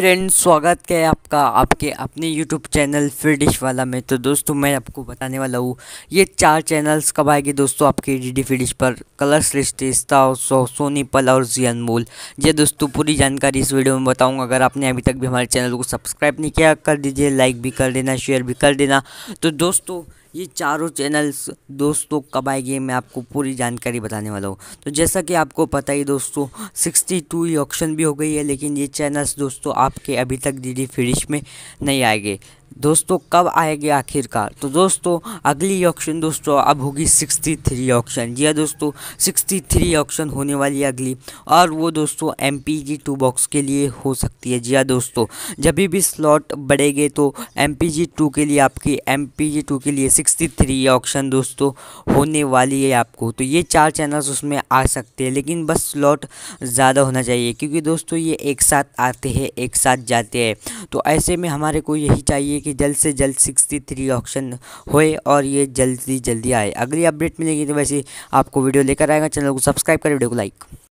friends स्वागत है आपका आपके अपने यूट्यूब चैनल फिर डिश वाला में तो दोस्तों मैं आपको बताने वाला हूँ ये चार चैनल्स कब आएगी दोस्तों आपके डी डी फिडिश पर कलर और सो, सोनी पल और जी अनमोल ये दोस्तों पूरी जानकारी इस वीडियो में बताऊँगा अगर आपने अभी तक भी हमारे चैनल को सब्सक्राइब नहीं किया कर दीजिए लाइक भी कर देना शेयर भी कर देना तो दोस्तों ये चारों चैनल्स दोस्तों कब आएगी मैं आपको पूरी जानकारी बताने वाला हूँ तो जैसा कि आपको पता ही दोस्तों 62 टू ऑप्शन भी हो गई है लेकिन ये चैनल्स दोस्तों आपके अभी तक डी डी फिनिश में नहीं आएंगे दोस्तों कब आएगी आखिरकार तो दोस्तों अगली ऑक्शन दोस्तों अब होगी सिक्सटी थ्री ऑक्शन जी हाँ दोस्तों सिक्सटी थ्री ऑक्शन होने वाली है अगली और वो दोस्तों M P G two box के लिए हो सकती है जी हाँ दोस्तों जब भी स्लॉट बढ़ेंगे तो एम पी जी टू के लिए आपकी एम पी जी टू के लिए सिक्सटी थ्री ऑक्शन दोस्तों होने वाली है आपको तो ये चार चैनल्स उसमें आ सकते हैं लेकिन बस स्लॉट ज़्यादा होना चाहिए क्योंकि दोस्तों ये एक साथ आते हैं एक साथ जाते हैं तो ऐसे में हमारे को यही चाहिए चाहिए कि जल्द से जल्द सिक्सटी थ्री ऑप्शन होए और ये जल्दी जल्दी आए अगली अपडेट मिलेगी तो वैसे आपको वीडियो लेकर आएगा चैनल को सब्सक्राइब करें वीडियो को लाइक